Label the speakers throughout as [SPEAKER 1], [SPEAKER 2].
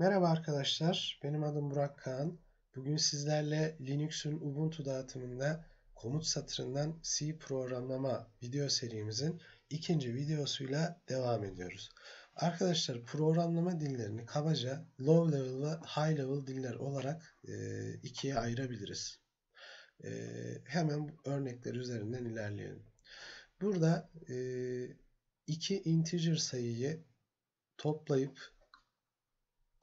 [SPEAKER 1] Merhaba arkadaşlar, benim adım Burak Kağan. Bugün sizlerle Linux'un Ubuntu dağıtımında komut satırından C programlama video serimizin ikinci videosuyla devam ediyoruz. Arkadaşlar programlama dillerini kabaca low level ve high level diller olarak e, ikiye ayırabiliriz. E, hemen örnekler üzerinden ilerleyelim. Burada e, iki integer sayıyı toplayıp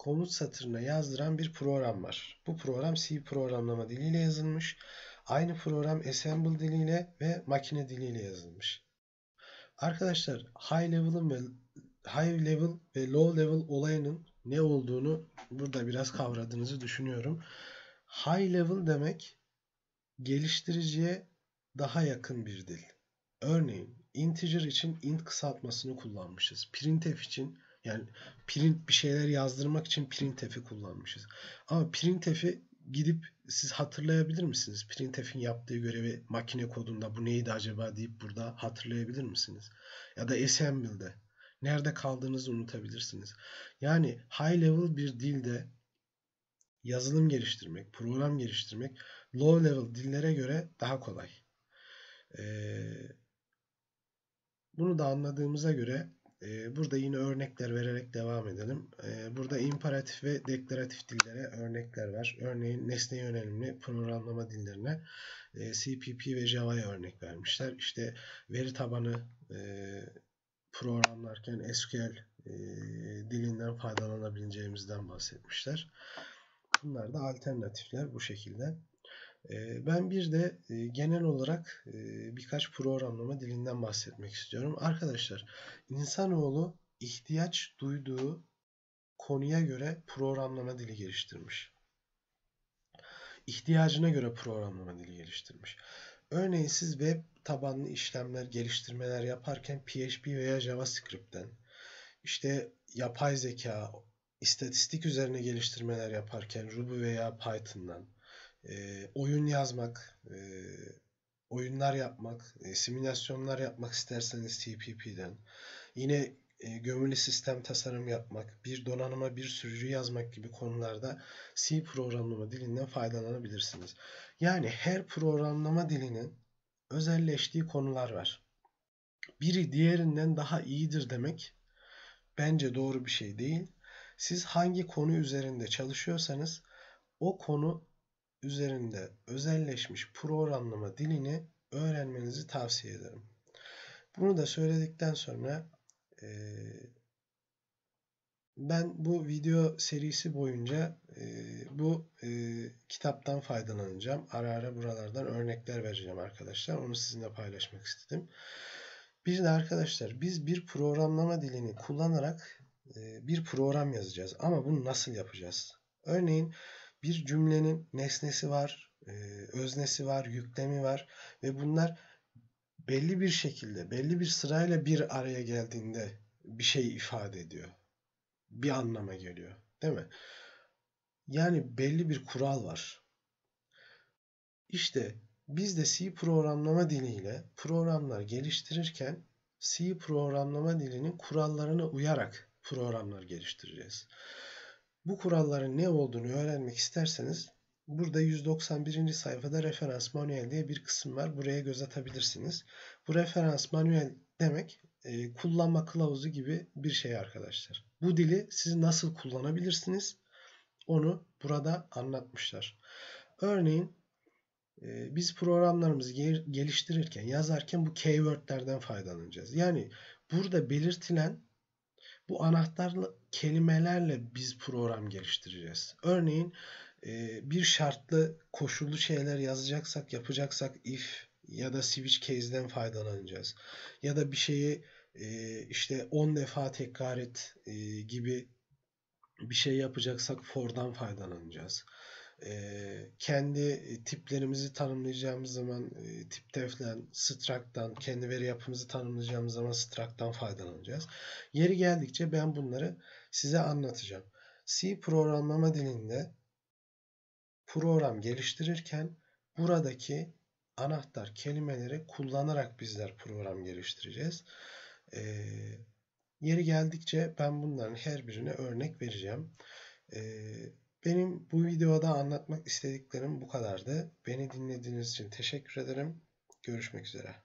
[SPEAKER 1] komut satırına yazdıran bir program var. Bu program C programlama diliyle yazılmış. Aynı program assembly diliyle ve makine diliyle yazılmış. Arkadaşlar high level'ın ve high level ve low level olayının ne olduğunu burada biraz kavradığınızı düşünüyorum. High level demek geliştiriciye daha yakın bir dil. Örneğin integer için int kısaltmasını kullanmışız. Printf için yani print bir şeyler yazdırmak için printf'i kullanmışız. Ama printf'i gidip siz hatırlayabilir misiniz? Printf'in yaptığı görevi makine kodunda bu neydi acaba deyip burada hatırlayabilir misiniz? Ya da assembly'de nerede kaldığınızı unutabilirsiniz. Yani high level bir dilde yazılım geliştirmek, program geliştirmek low level dillere göre daha kolay. Ee, bunu da anladığımıza göre ee, burada yine örnekler vererek devam edelim. Ee, burada imperatif ve deklaratif dillere örnekler var. Örneğin nesne yönelimli programlama dillerine e, CPP ve Java'ya örnek vermişler. İşte veri tabanı e, programlarken SQL e, dilinden faydalanabileceğimizden bahsetmişler. Bunlar da alternatifler bu şekilde. Ee, ben bir de e, genel olarak e, birkaç programlama dilinden bahsetmek istiyorum. Arkadaşlar insanoğlu ihtiyaç duyduğu konuya göre programlama dili geliştirmiş. İhtiyacına göre programlama dili geliştirmiş. Örneğin siz web tabanlı işlemler, geliştirmeler yaparken PHP veya JavaScript'ten işte yapay zeka, istatistik üzerine geliştirmeler yaparken Ruby veya Python'dan e, oyun yazmak, e, oyunlar yapmak, e, simülasyonlar yapmak isterseniz TPP'den, yine e, gömülü sistem tasarım yapmak, bir donanıma bir sürücü yazmak gibi konularda C programlama dilinden faydalanabilirsiniz. Yani her programlama dilinin özelleştiği konular var. Biri diğerinden daha iyidir demek bence doğru bir şey değil. Siz hangi konu üzerinde çalışıyorsanız o konu üzerinde özelleşmiş programlama dilini öğrenmenizi tavsiye ederim. Bunu da söyledikten sonra e, ben bu video serisi boyunca e, bu e, kitaptan faydalanacağım. Ara ara buralardan örnekler vereceğim arkadaşlar. Onu sizinle paylaşmak istedim. Bir de arkadaşlar biz bir programlama dilini kullanarak e, bir program yazacağız. Ama bunu nasıl yapacağız? Örneğin bir cümlenin nesnesi var, e, öznesi var, yüklemi var ve bunlar belli bir şekilde, belli bir sırayla bir araya geldiğinde bir şey ifade ediyor. Bir anlama geliyor. Değil mi? Yani belli bir kural var. İşte biz de C programlama diliyle programlar geliştirirken C programlama dilinin kurallarına uyarak programlar geliştireceğiz. Bu kuralların ne olduğunu öğrenmek isterseniz burada 191. sayfada referans manuel diye bir kısım var. Buraya göz atabilirsiniz. Bu referans manuel demek e, kullanma kılavuzu gibi bir şey arkadaşlar. Bu dili siz nasıl kullanabilirsiniz onu burada anlatmışlar. Örneğin e, biz programlarımızı geliştirirken, yazarken bu keywordlerden faydalanacağız. Yani burada belirtilen bu anahtar kelimelerle biz program geliştireceğiz. Örneğin e, bir şartlı koşullu şeyler yazacaksak yapacaksak if ya da switch case'den faydalanacağız. Ya da bir şeyi e, işte 10 defa tekrar et e, gibi bir şey yapacaksak for'dan faydalanacağız. Ee, kendi e, tiplerimizi tanımlayacağımız zaman tip e, tipdef'den, struct'tan, kendi veri yapımızı tanımlayacağımız zaman struct'tan faydalanacağız. Yeri geldikçe ben bunları size anlatacağım. C programlama dilinde program geliştirirken buradaki anahtar kelimeleri kullanarak bizler program geliştireceğiz. Ee, yeri geldikçe ben bunların her birine örnek vereceğim. Ee, benim bu videoda anlatmak istediklerim bu kadardı. Beni dinlediğiniz için teşekkür ederim. Görüşmek üzere.